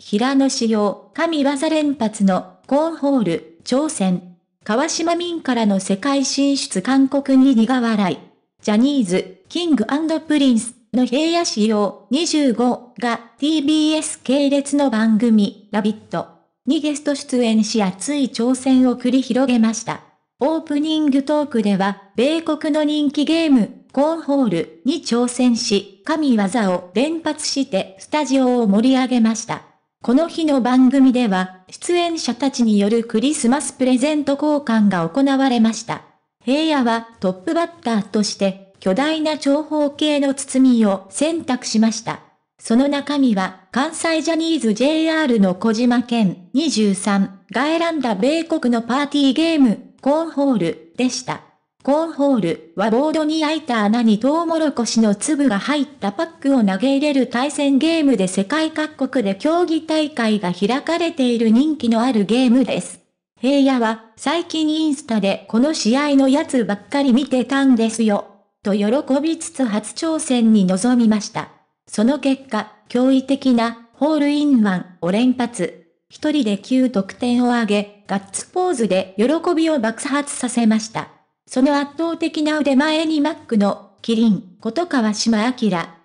平野紫耀、神技連発のコーンホール、挑戦。川島民からの世界進出韓国に苦笑い。ジャニーズ、キングプリンスの平野仕様25が TBS 系列の番組、ラビットにゲスト出演し熱い挑戦を繰り広げました。オープニングトークでは、米国の人気ゲーム、コーンホールに挑戦し、神業を連発してスタジオを盛り上げました。この日の番組では、出演者たちによるクリスマスプレゼント交換が行われました。平野はトップバッターとして、巨大な長方形の包みを選択しました。その中身は、関西ジャニーズ JR の小島県23が選んだ米国のパーティーゲーム、コーンホールでした。コーンホールはボードに開いた穴にトウモロコシの粒が入ったパックを投げ入れる対戦ゲームで世界各国で競技大会が開かれている人気のあるゲームです。平野は最近インスタでこの試合のやつばっかり見てたんですよ、と喜びつつ初挑戦に臨みました。その結果、驚異的なホールインワンを連発。一人で9得点を挙げ、ガッツポーズで喜びを爆発させました。その圧倒的な腕前にマックの、キリン、こと川島明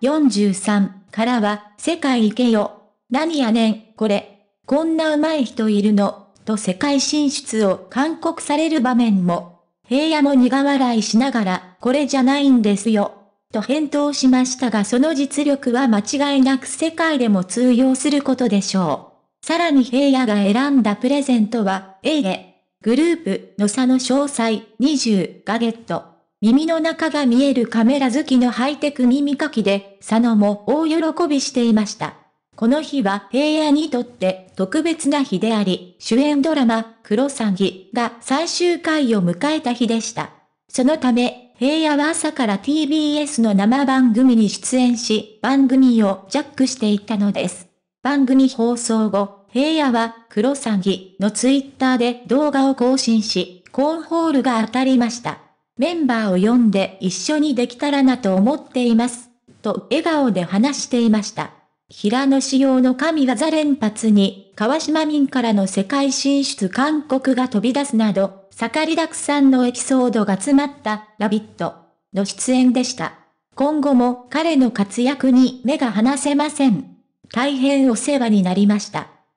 43からは、世界行けよ。何やねん、これ。こんな上手い人いるの、と世界進出を勧告される場面も。平野も苦笑いしながら、これじゃないんですよ。と返答しましたがその実力は間違いなく世界でも通用することでしょう。さらに平野が選んだプレゼントは、ええ。グループ、の差の詳細、20、ガゲット。耳の中が見えるカメラ好きのハイテク耳かきで、佐野も大喜びしていました。この日は平野にとって特別な日であり、主演ドラマ、クロサギが最終回を迎えた日でした。そのため、平野は朝から TBS の生番組に出演し、番組をジャックしていったのです。番組放送後、平野は黒詐欺のツイッターで動画を更新し、コーンホールが当たりました。メンバーを呼んで一緒にできたらなと思っています。と笑顔で話していました。平野仕様の神技連発に、川島民からの世界進出韓国が飛び出すなど、盛りだくさんのエピソードが詰まったラビットの出演でした。今後も彼の活躍に目が離せません。大変お世話になりました。